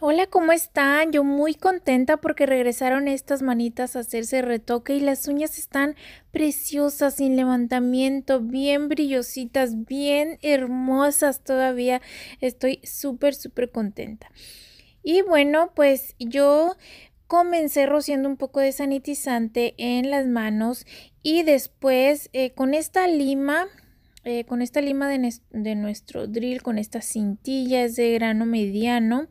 Hola, ¿cómo están? Yo muy contenta porque regresaron estas manitas a hacerse retoque y las uñas están preciosas, sin levantamiento, bien brillositas, bien hermosas todavía. Estoy súper, súper contenta. Y bueno, pues yo comencé rociando un poco de sanitizante en las manos y después eh, con esta lima eh, con esta lima de, nuestro drill, con esta cintilla, es de grano mediano.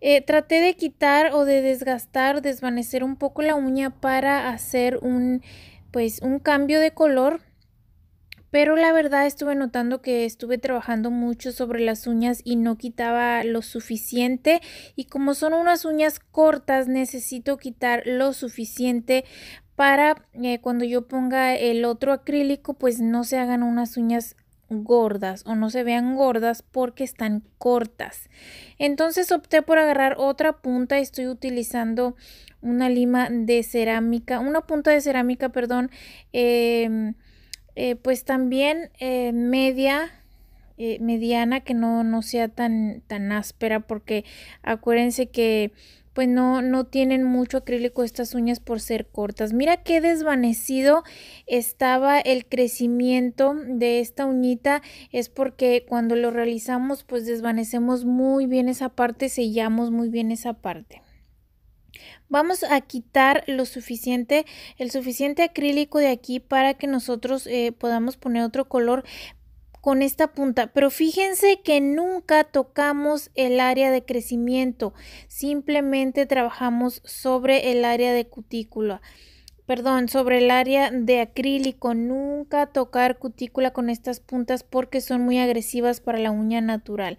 Eh, traté de quitar o de desgastar, desvanecer un poco la uña para hacer un, pues, un cambio de color. Pero la verdad estuve notando que estuve trabajando mucho sobre las uñas y no quitaba lo suficiente. Y como son unas uñas cortas, necesito quitar lo suficiente para eh, cuando yo ponga el otro acrílico pues no se hagan unas uñas gordas o no se vean gordas porque están cortas entonces opté por agarrar otra punta estoy utilizando una lima de cerámica una punta de cerámica perdón em, eh, pues también eh, media mediana que no, no sea tan tan áspera porque acuérdense que pues no, no tienen mucho acrílico estas uñas por ser cortas. Mira qué desvanecido estaba el crecimiento de esta uñita. Es porque cuando lo realizamos pues desvanecemos muy bien esa parte, sellamos muy bien esa parte. Vamos a quitar lo suficiente, el suficiente acrílico de aquí para que nosotros eh, podamos poner otro color, con esta punta, pero fíjense que nunca tocamos el área de crecimiento, simplemente trabajamos sobre el área de cutícula. Perdón, sobre el área de acrílico, nunca tocar cutícula con estas puntas porque son muy agresivas para la uña natural.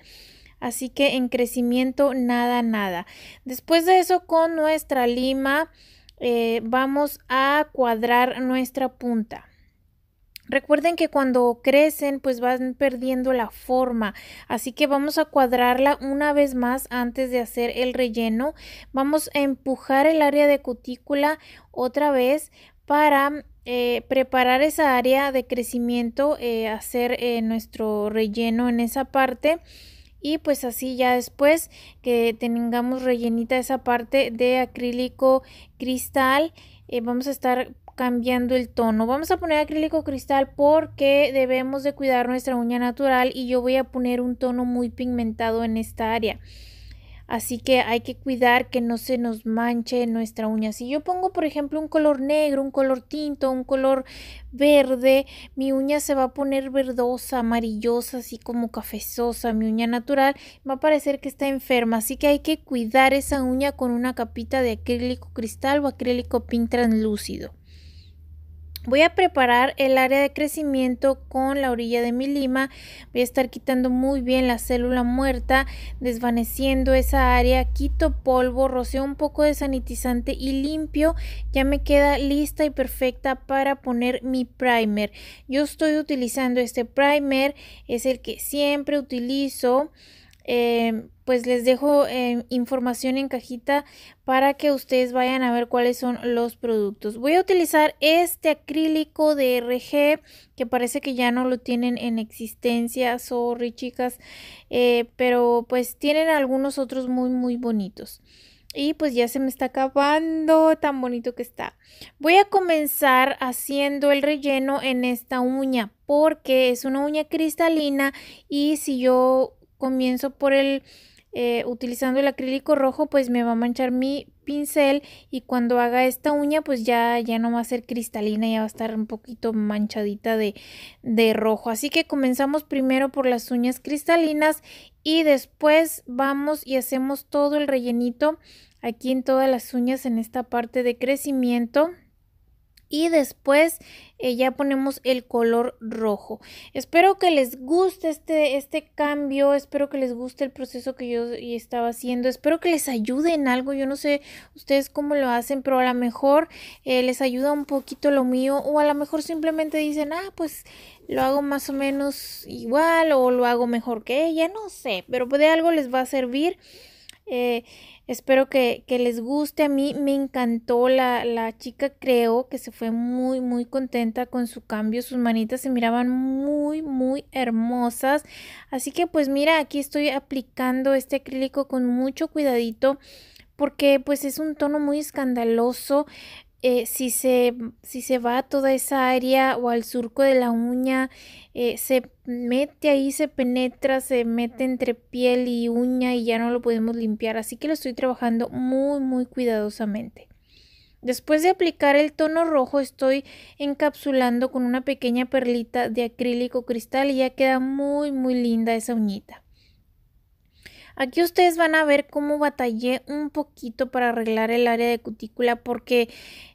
Así que en crecimiento nada, nada. Después de eso con nuestra lima eh, vamos a cuadrar nuestra punta. Recuerden que cuando crecen pues van perdiendo la forma, así que vamos a cuadrarla una vez más antes de hacer el relleno. Vamos a empujar el área de cutícula otra vez para eh, preparar esa área de crecimiento, eh, hacer eh, nuestro relleno en esa parte y pues así ya después que tengamos rellenita esa parte de acrílico cristal eh, vamos a estar cambiando el tono. Vamos a poner acrílico cristal porque debemos de cuidar nuestra uña natural y yo voy a poner un tono muy pigmentado en esta área. Así que hay que cuidar que no se nos manche nuestra uña. Si yo pongo, por ejemplo, un color negro, un color tinto, un color verde, mi uña se va a poner verdosa, amarillosa, así como cafezosa, mi uña natural, va a parecer que está enferma. Así que hay que cuidar esa uña con una capita de acrílico cristal o acrílico pin translúcido. Voy a preparar el área de crecimiento con la orilla de mi lima. Voy a estar quitando muy bien la célula muerta, desvaneciendo esa área. Quito polvo, roceo un poco de sanitizante y limpio. Ya me queda lista y perfecta para poner mi primer. Yo estoy utilizando este primer, es el que siempre utilizo. Em, pues les dejo em, información en cajita para que ustedes vayan a ver cuáles son los productos. Voy a utilizar este acrílico de RG que parece que ya no lo tienen en existencia, sorry chicas, eh, pero pues tienen algunos otros muy muy bonitos. Y pues ya se me está acabando, tan bonito que está. Voy a comenzar haciendo el relleno en esta uña porque es una uña cristalina y si yo comienzo por el eh, utilizando el acrílico rojo pues me va a manchar mi pincel y cuando haga esta uña pues ya, ya no va a ser cristalina, ya va a estar un poquito manchadita de, de rojo. Así que comenzamos primero por las uñas cristalinas y después vamos y hacemos todo el rellenito aquí en todas las uñas en esta parte de crecimiento y después eh, ya ponemos el color rojo. Espero que les guste este, este cambio, espero que les guste el proceso que yo estaba haciendo, espero que les ayude en algo, yo no sé ustedes cómo lo hacen, pero a lo mejor eh, les ayuda un poquito lo mío o a lo mejor simplemente dicen, ah, pues lo hago más o menos igual o lo hago mejor que ella, no sé, pero de algo les va a servir. Eh, espero que, les guste. A mí me encantó la, la, chica, creo que se fue muy, muy contenta con su cambio. Sus manitas se miraban muy, muy hermosas. Así que pues mira, aquí estoy aplicando este acrílico con mucho cuidadito porque pues es un tono muy escandaloso. Eh, si, se, si, se, va a toda esa área o al surco de la uña, eh, se mete ahí, se penetra, se mete entre piel y uña y ya no lo podemos limpiar. Así que lo estoy trabajando muy, muy cuidadosamente. Después de aplicar el tono rojo estoy encapsulando con una pequeña perlita de acrílico cristal y ya queda muy muy linda esa uñita. Aquí ustedes van a ver cómo batallé un poquito para arreglar el área de cutícula porque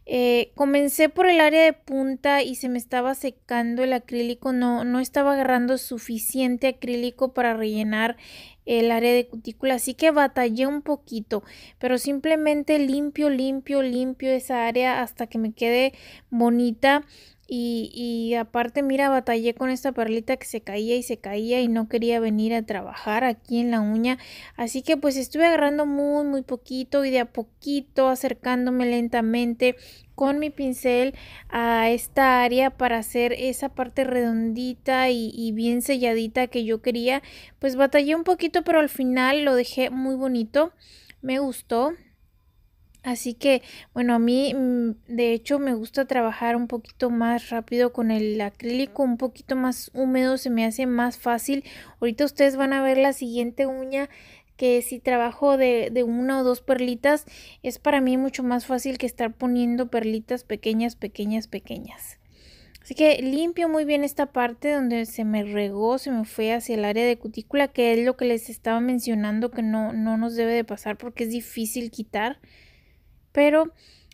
eh, comencé por el área de punta y se me estaba secando el acrílico, no, no estaba agarrando suficiente acrílico para rellenar el área de cutícula, así que batallé un poquito, pero simplemente limpio, limpio, limpio esa área hasta que me quede bonita y, aparte, mira, batallé con esta perlita que se caía y se caía y no quería venir a trabajar aquí en la uña. Así que pues estuve agarrando muy, muy poquito y de a poquito acercándome lentamente con mi pincel a esta área para hacer esa parte redondita y bien selladita que yo quería. Pues batallé un poquito, pero al final lo dejé muy bonito. Me gustó, Así que, bueno, a mí mm, de hecho me gusta trabajar un poquito más rápido con el acrílico, un poquito más húmedo, se me hace más fácil. Ahorita ustedes van a ver la siguiente uña que si trabajo de, una o dos perlitas, es para mí mucho más fácil que estar poniendo perlitas pequeñas, pequeñas, pequeñas. Así que limpio muy bien esta parte donde se me regó, se me fue hacia el área de cutícula, que es lo que les estaba mencionando que no, no nos debe de pasar porque es difícil quitar pero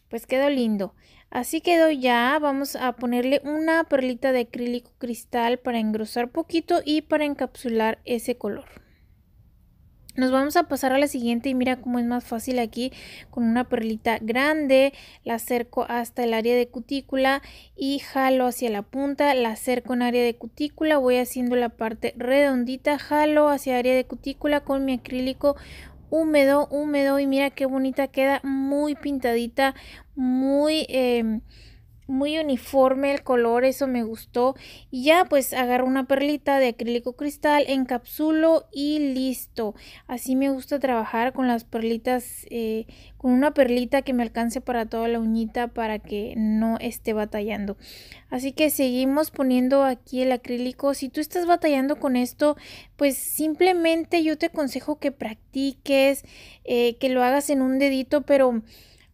pues quedó lindo. Así quedó ya, vamos a ponerle una perlita de acrílico cristal para engrosar poquito y para encapsular ese color. Nos vamos a pasar a la siguiente y mira cómo es más fácil aquí con una perlita grande, la acerco hasta el área de cutícula y jalo hacia la punta, la acerco en área de cutícula, voy haciendo la parte redondita, jalo hacia área de cutícula con mi acrílico húmedo, húmedo y mira qué bonita queda, muy pintadita, muy em, muy uniforme el color, eso me gustó. Y ya pues agarro una perlita de acrílico cristal, encapsulo y listo. Así me gusta trabajar con las perlitas, eh, con una perlita que me alcance para toda la uñita para que no esté batallando. Así que seguimos poniendo aquí el acrílico. Si tú estás batallando con esto, pues simplemente yo te aconsejo que practiques, eh, que lo hagas en un dedito, pero...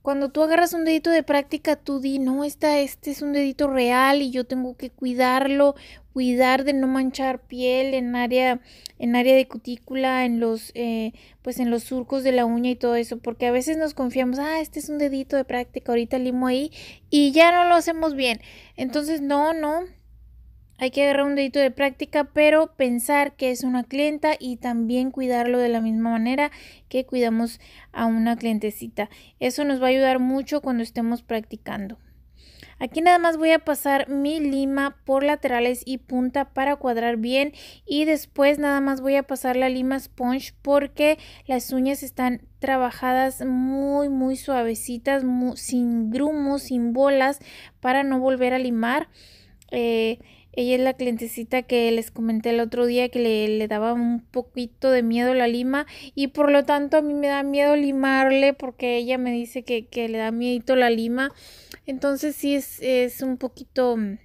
Cuando tú agarras un dedito de práctica, tú di, no, esta, este es un dedito real y yo tengo que cuidarlo, cuidar de no manchar piel en área, en área de cutícula, en los, eh, pues en los surcos de la uña y todo eso, porque a veces nos confiamos, ah, este es un dedito de práctica, ahorita limo ahí y ya no lo hacemos bien. Entonces, no, no, hay que agarrar un dedito de práctica, pero pensar que es una clienta y también cuidarlo de la misma manera que cuidamos a una clientecita. Eso nos va a ayudar mucho cuando estemos practicando. Aquí nada más voy a pasar mi lima por laterales y punta para cuadrar bien y después nada más voy a pasar la lima sponge porque las uñas están trabajadas muy muy suavecitas, sin grumos, sin bolas para no volver a limar. Eh, ella es la clientecita que les comenté el otro día que le, daba un poquito de miedo la lima y por lo tanto a mí me da miedo limarle porque ella me dice que, le da miedo la lima. Entonces sí es, un poquito... Mm,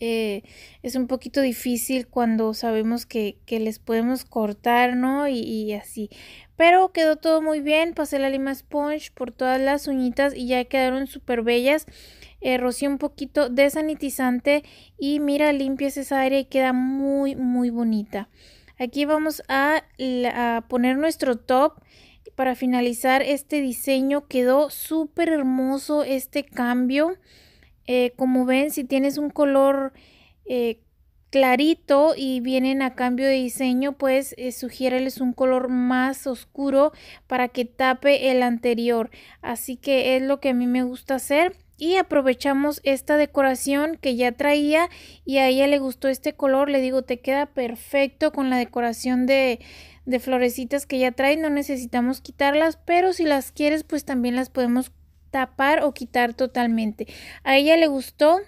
eh, es un poquito difícil cuando sabemos que, les podemos cortar, ¿no? Y, y, así. Pero quedó todo muy bien, pasé la lima sponge por todas las uñitas y ya quedaron súper bellas eh, un poquito de sanitizante y mira, limpias esa área y queda muy, muy bonita. Aquí vamos a, poner nuestro top para finalizar este diseño. Quedó súper hermoso este cambio. Eh, como ven, si tienes un color eh, clarito y vienen a cambio de diseño, pues eh, sugiéreles un color más oscuro para que tape el anterior. Así que es lo que a mí me gusta hacer y aprovechamos esta decoración que ya traía y a ella le gustó este color. Le digo, te queda perfecto con la decoración de, de florecitas que ya trae. No necesitamos quitarlas, pero si las quieres, pues también las podemos tapar o quitar totalmente. A ella le gustó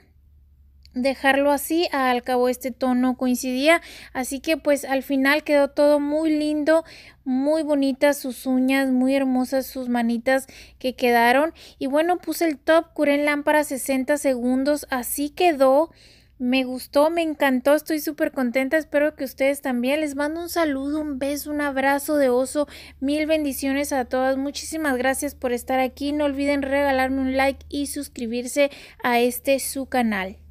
dejarlo así, al cabo este tono coincidía, así que pues al final quedó todo muy lindo, muy bonitas sus uñas, muy hermosas sus manitas que quedaron y bueno puse el top, curé en lámpara 60 segundos, así quedó. Me gustó, me encantó, estoy súper contenta, espero que ustedes también. Les mando un saludo, un beso, un abrazo de oso, mil bendiciones a todas. Muchísimas gracias por estar aquí. No olviden regalarme un like y suscribirse a este su canal.